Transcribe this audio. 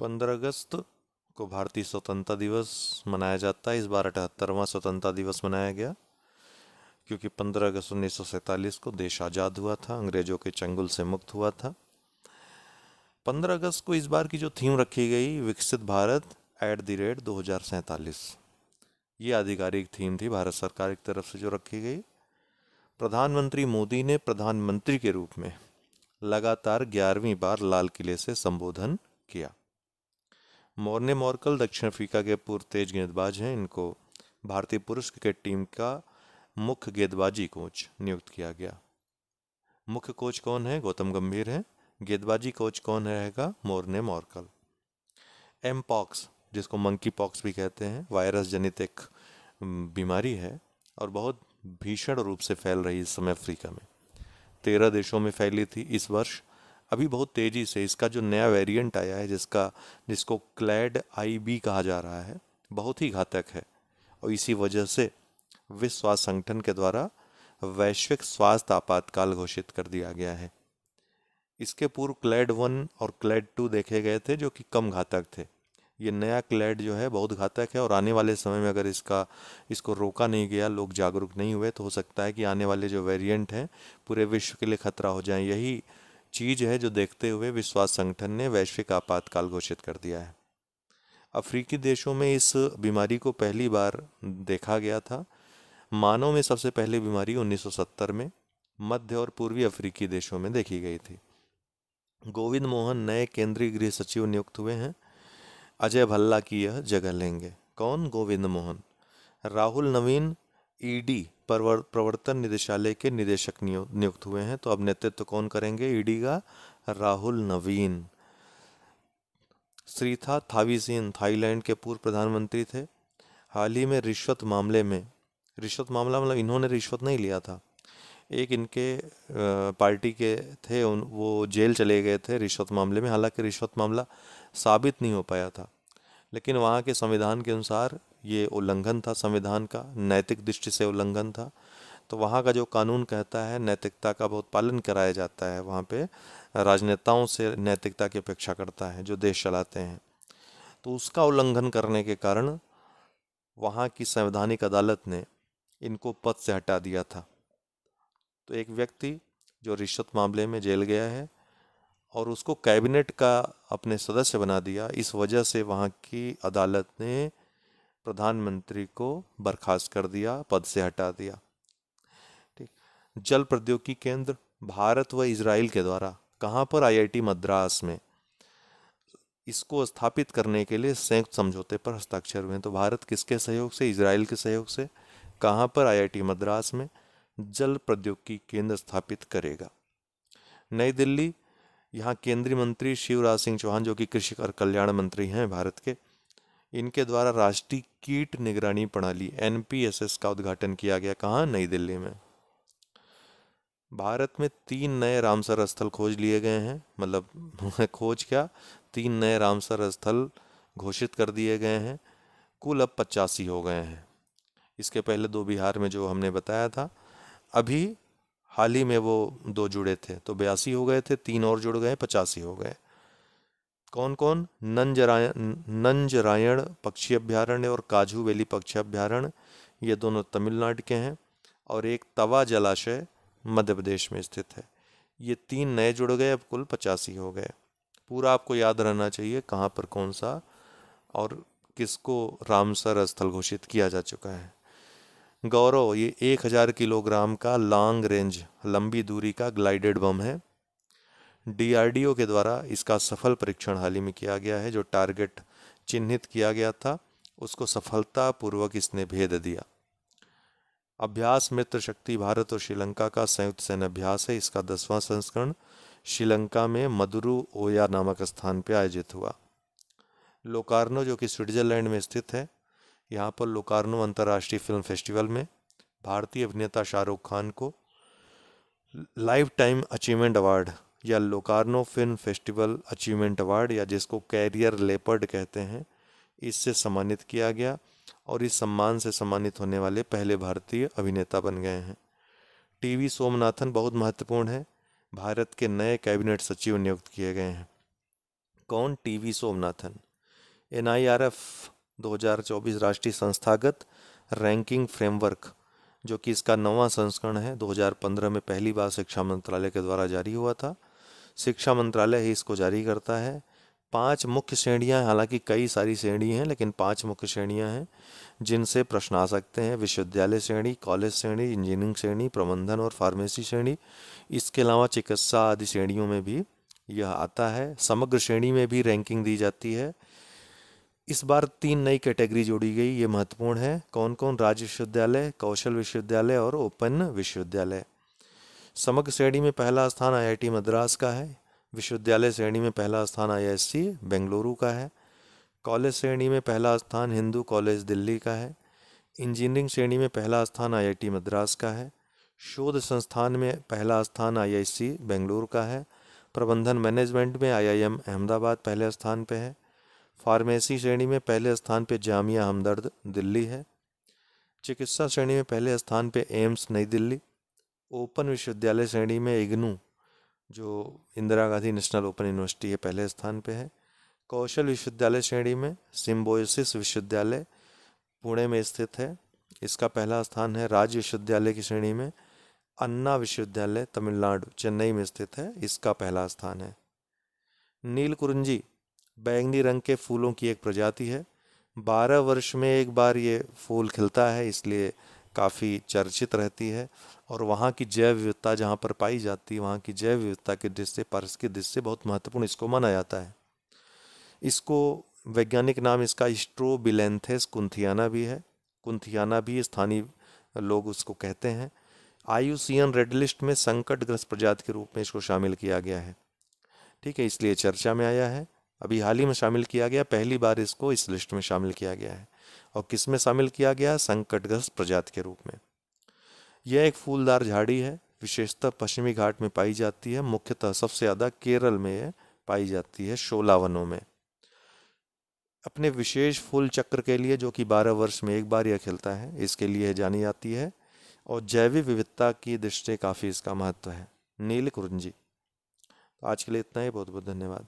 पंद्रह अगस्त को भारतीय स्वतंत्रता दिवस मनाया जाता है इस बार अठहत्तरवा स्वतंत्रता दिवस मनाया गया क्योंकि पंद्रह अगस्त उन्नीस को देश आज़ाद हुआ था अंग्रेज़ों के चंगुल से मुक्त हुआ था पंद्रह अगस्त को इस बार की जो थीम रखी गई विकसित भारत एट द रेट दो ये आधिकारिक थीम थी भारत सरकार की तरफ से जो रखी गई प्रधानमंत्री मोदी ने प्रधानमंत्री के रूप में लगातार ग्यारहवीं बार लाल किले से संबोधन किया मोरने मोरकल दक्षिण अफ्रीका के पूर्व तेज गेंदबाज हैं इनको भारतीय पुरुष क्रिकेट टीम का मुख्य गेंदबाजी कोच नियुक्त किया गया मुख्य कोच कौन है गौतम गंभीर हैं गेंदबाजी कोच कौन रहेगा मोरने मोरकल एम पॉक्स जिसको मंकी पॉक्स भी कहते हैं वायरस जनित एक बीमारी है और बहुत भीषण रूप से फैल रही इस समय अफ्रीका में तेरह देशों में फैली थी इस वर्ष अभी बहुत तेज़ी से इसका जो नया वेरिएंट आया है जिसका जिसको क्लैड आई बी कहा जा रहा है बहुत ही घातक है और इसी वजह से विश्व स्वास्थ्य संगठन के द्वारा वैश्विक स्वास्थ्य आपातकाल घोषित कर दिया गया है इसके पूर्व क्लैड वन और क्लैड टू देखे गए थे जो कि कम घातक थे ये नया क्लैड जो है बहुत घातक है और आने वाले समय में अगर इसका इसको रोका नहीं गया लोग जागरूक नहीं हुए तो हो सकता है कि आने वाले जो वेरिएंट हैं पूरे विश्व के लिए खतरा हो जाए यही चीज है जो देखते हुए विश्वास संगठन ने वैश्विक आपातकाल घोषित कर दिया है अफ्रीकी देशों में इस बीमारी को पहली बार देखा गया था मानव में सबसे पहले बीमारी 1970 में मध्य और पूर्वी अफ्रीकी देशों में देखी गई थी गोविंद मोहन नए केंद्रीय गृह सचिव नियुक्त हुए हैं अजय भल्ला की यह जगह लेंगे कौन गोविंद मोहन राहुल नवीन ईडी प्रवर्तन निदेशालय के निदेशक नियुक्त हुए हैं तो अब नेतृत्व कौन करेंगे ईडी का राहुल नवीन श्रीथा थावीसिन थाईलैंड के पूर्व प्रधानमंत्री थे हाल ही में रिश्वत मामले में रिश्वत मामला मतलब इन्होंने रिश्वत नहीं लिया था एक इनके पार्टी के थे उन वो जेल चले गए थे रिश्वत मामले में हालांकि रिश्वत मामला साबित नहीं हो पाया था लेकिन वहाँ के संविधान के अनुसार ये उल्लंघन था संविधान का नैतिक दृष्टि से उल्लंघन था तो वहाँ का जो कानून कहता है नैतिकता का बहुत पालन कराया जाता है वहाँ पे राजनेताओं से नैतिकता की अपेक्षा करता है जो देश चलाते हैं तो उसका उल्लंघन करने के कारण वहाँ की संवैधानिक अदालत ने इनको पद से हटा दिया था तो एक व्यक्ति जो रिश्वत मामले में जेल गया है और उसको कैबिनेट का अपने सदस्य बना दिया इस वजह से वहाँ की अदालत ने प्रधानमंत्री को बर्खास्त कर दिया पद से हटा दिया ठीक जल प्रौद्योगिकी केंद्र भारत व इसराइल के द्वारा कहाँ पर आईआईटी मद्रास में इसको स्थापित करने के लिए संयुक्त समझौते पर हस्ताक्षर हुए तो भारत किसके सहयोग से इसराइल के सहयोग से कहाँ पर आईआईटी मद्रास में जल प्रौद्योगिकी केंद्र स्थापित करेगा नई दिल्ली यहाँ केंद्रीय मंत्री शिवराज सिंह चौहान जो कि कृषि और कल्याण मंत्री हैं भारत के इनके द्वारा राष्ट्रीय कीट निगरानी प्रणाली एनपीएसएस का उद्घाटन किया गया कहाँ नई दिल्ली में भारत में तीन नए रामसर स्थल खोज लिए गए हैं मतलब खोज क्या तीन नए रामसर स्थल घोषित कर दिए गए हैं कुल अब पचासी हो गए हैं इसके पहले दो बिहार में जो हमने बताया था अभी हाल ही में वो दो जुड़े थे तो बयासी हो गए थे तीन और जुड़ गए पचासी हो गए कौन कौन नंजरायण नंजरायण पक्षी अभ्यारण्य और काजू वैली पक्षी अभ्यारण्य ये दोनों तमिलनाडु के हैं और एक तवा जलाशय मध्य प्रदेश में स्थित है ये तीन नए जुड़ गए अब कुल पचासी हो गए पूरा आपको याद रहना चाहिए कहाँ पर कौन सा और किसको रामसर स्थल घोषित किया जा चुका है गौरव ये एक हज़ार किलोग्राम का लॉन्ग रेंज लंबी दूरी का ग्लाइडेड बम है डीआरडीओ के द्वारा इसका सफल परीक्षण हाल ही में किया गया है जो टारगेट चिन्हित किया गया था उसको सफलतापूर्वक इसने भेद दिया अभ्यास मित्र शक्ति भारत और श्रीलंका का संयुक्त सैन्य अभ्यास है इसका दसवां संस्करण श्रीलंका में मदुरु ओया नामक स्थान पर आयोजित हुआ लोकार्नो जो कि स्विट्जरलैंड में स्थित है यहाँ पर लोकार्नो अंतर्राष्ट्रीय फिल्म फेस्टिवल में भारतीय अभिनेता शाहरुख खान को लाइफ टाइम अचीवमेंट अवार्ड या Locarno film festival achievement award या जिसको कैरियर लेपर्ड कहते हैं इससे सम्मानित किया गया और इस सम्मान से सम्मानित होने वाले पहले भारतीय अभिनेता बन गए हैं टीवी सोमनाथन बहुत महत्वपूर्ण है भारत के नए कैबिनेट सचिव नियुक्त किए गए हैं कौन टीवी सोमनाथन हजार 2024 राष्ट्रीय संस्थागत रैंकिंग फ्रेमवर्क जो कि इसका नवा संस्करण है 2015 में पहली बार शिक्षा मंत्रालय के द्वारा जारी हुआ था शिक्षा मंत्रालय ही इसको जारी करता है पांच मुख्य श्रेणियां हालांकि कई सारी श्रेणी हैं लेकिन पांच मुख्य श्रेणियां हैं जिनसे प्रश्न आ सकते हैं विश्वविद्यालय श्रेणी कॉलेज श्रेणी इंजीनियरिंग श्रेणी प्रबंधन और फार्मेसी श्रेणी इसके अलावा चिकित्सा आदि श्रेणियों में भी यह आता है समग्र श्रेणी में भी रैंकिंग दी जाती है इस बार तीन नई कैटेगरी जोड़ी गई ये महत्वपूर्ण है कौन कौन राज्य विश्वविद्यालय कौशल विश्वविद्यालय और ओपन विश्वविद्यालय समग्र श्रेणी में पहला स्थान आईआईटी मद्रास का है विश्वविद्यालय श्रेणी में पहला स्थान आईएससी बेंगलुरु का है कॉलेज श्रेणी में पहला स्थान हिंदू कॉलेज दिल्ली का है इंजीनियरिंग श्रेणी में पहला स्थान आईआईटी मद्रास का है शोध संस्थान में पहला स्थान आईआईसी बेंगलुरु का है प्रबंधन मैनेजमेंट में आईआईएम अहमदाबाद पहले स्थान पर है फार्मेसी श्रेणी में पहले स्थान पर जामिया हमदर्द दिल्ली है चिकित्सा श्रेणी में पहले स्थान पर एम्स नई दिल्ली ओपन विश्वविद्यालय श्रेणी में इग्नू जो Indira Gandhi national open university है पहले स्थान पे है कौशल विश्वविद्यालय श्रेणी में सिम्बोसिस विश्वविद्यालय पुणे में स्थित है इसका पहला स्थान है राज्य विश्वविद्यालय की श्रेणी में अन्ना विश्वविद्यालय तमिलनाडु चेन्नई में स्थित है इसका पहला स्थान है कुरुंजी बैंगनी रंग के फूलों की एक प्रजाति है बारह वर्ष में एक बार ये फूल खिलता है इसलिए काफ़ी चर्चित रहती है और वहाँ की जैव विविधता जहाँ पर पाई जाती है वहाँ की जैव विविधता के दृष्टि पर्स के दृष्टि से बहुत महत्वपूर्ण इसको माना जाता है इसको वैज्ञानिक नाम इसका स्ट्रोबिलेंथेस कुंथियाना भी है कुंथियाना भी स्थानीय लोग उसको कहते हैं आयुसीयन रेड लिस्ट में संकटग्रस्त प्रजाति के रूप में इसको शामिल किया गया है ठीक है इसलिए चर्चा में आया है अभी हाल ही में शामिल किया गया पहली बार इसको इस लिस्ट में शामिल किया गया है और किसमें शामिल किया गया संकटग्रस्त प्रजाति के रूप में यह एक फूलदार झाड़ी है विशेषतः पश्चिमी घाट में पाई जाती है मुख्यतः सबसे ज़्यादा केरल में पाई जाती है शोला वनों में अपने विशेष फूल चक्र के लिए जो कि 12 वर्ष में एक बार यह खिलता है इसके लिए जानी जाती है और जैविक विविधता की दृष्टि काफ़ी इसका महत्व है नील कुरुंजी तो आज के लिए इतना ही बहुत बहुत धन्यवाद